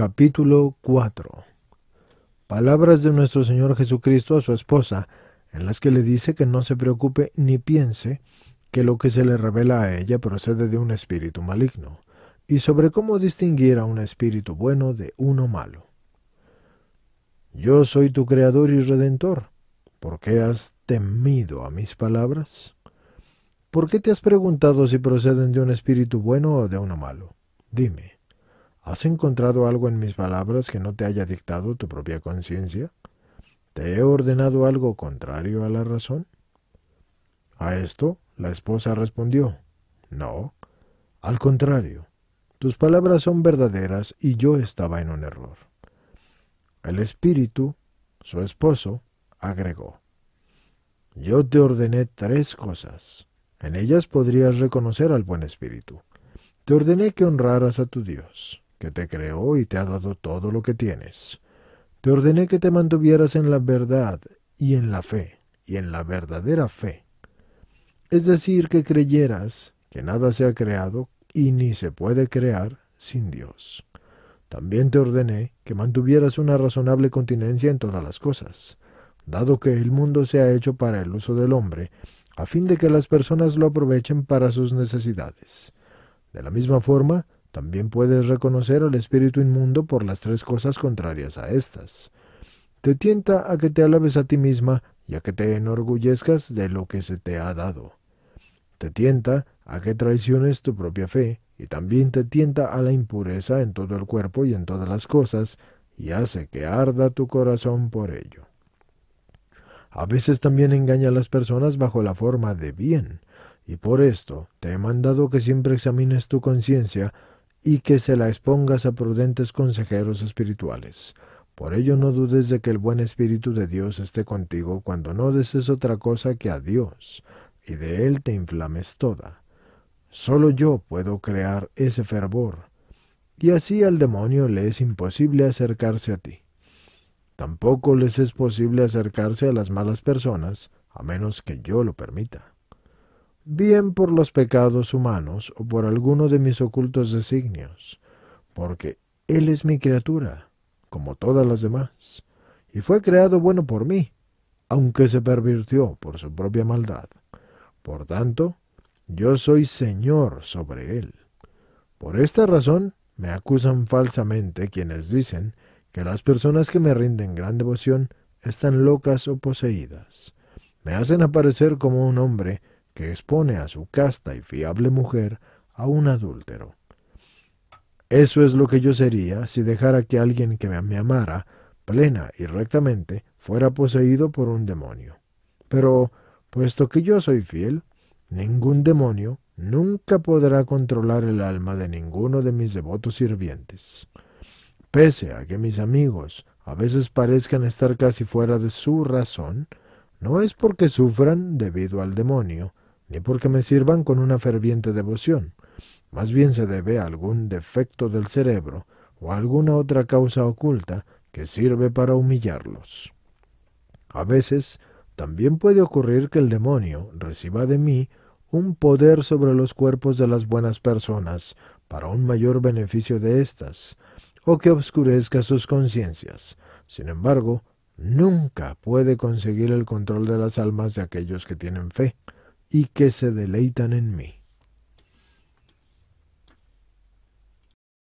Capítulo 4 Palabras de nuestro Señor Jesucristo a su esposa, en las que le dice que no se preocupe ni piense que lo que se le revela a ella procede de un espíritu maligno, y sobre cómo distinguir a un espíritu bueno de uno malo. Yo soy tu creador y redentor. ¿Por qué has temido a mis palabras? ¿Por qué te has preguntado si proceden de un espíritu bueno o de uno malo? Dime, ¿Has encontrado algo en mis palabras que no te haya dictado tu propia conciencia? ¿Te he ordenado algo contrario a la razón? A esto la esposa respondió, No, al contrario, tus palabras son verdaderas y yo estaba en un error. El espíritu, su esposo, agregó, Yo te ordené tres cosas. En ellas podrías reconocer al buen espíritu. Te ordené que honraras a tu Dios, que te creó y te ha dado todo lo que tienes. Te ordené que te mantuvieras en la verdad y en la fe, y en la verdadera fe. Es decir, que creyeras que nada se ha creado y ni se puede crear sin Dios. También te ordené que mantuvieras una razonable continencia en todas las cosas, dado que el mundo se ha hecho para el uso del hombre, a fin de que las personas lo aprovechen para sus necesidades. De la misma forma, también puedes reconocer al espíritu inmundo por las tres cosas contrarias a estas. Te tienta a que te alabes a ti misma y a que te enorgullezcas de lo que se te ha dado. Te tienta a que traiciones tu propia fe y también te tienta a la impureza en todo el cuerpo y en todas las cosas y hace que arda tu corazón por ello. A veces también engaña a las personas bajo la forma de bien, y por esto te he mandado que siempre examines tu conciencia y que se la expongas a prudentes consejeros espirituales. Por ello no dudes de que el buen Espíritu de Dios esté contigo cuando no desees otra cosa que a Dios, y de Él te inflames toda. Solo yo puedo crear ese fervor, y así al demonio le es imposible acercarse a ti. Tampoco les es posible acercarse a las malas personas, a menos que yo lo permita bien por los pecados humanos o por alguno de mis ocultos designios, porque Él es mi criatura, como todas las demás, y fue creado bueno por mí, aunque se pervirtió por su propia maldad. Por tanto, yo soy Señor sobre Él. Por esta razón, me acusan falsamente quienes dicen que las personas que me rinden gran devoción están locas o poseídas. Me hacen aparecer como un hombre que expone a su casta y fiable mujer a un adúltero. Eso es lo que yo sería si dejara que alguien que me amara plena y rectamente fuera poseído por un demonio. Pero, puesto que yo soy fiel, ningún demonio nunca podrá controlar el alma de ninguno de mis devotos sirvientes. Pese a que mis amigos a veces parezcan estar casi fuera de su razón, no es porque sufran debido al demonio, ni porque me sirvan con una ferviente devoción. Más bien se debe a algún defecto del cerebro o a alguna otra causa oculta que sirve para humillarlos. A veces también puede ocurrir que el demonio reciba de mí un poder sobre los cuerpos de las buenas personas para un mayor beneficio de éstas, o que obscurezca sus conciencias. Sin embargo, nunca puede conseguir el control de las almas de aquellos que tienen fe, y que se deleitan en mí.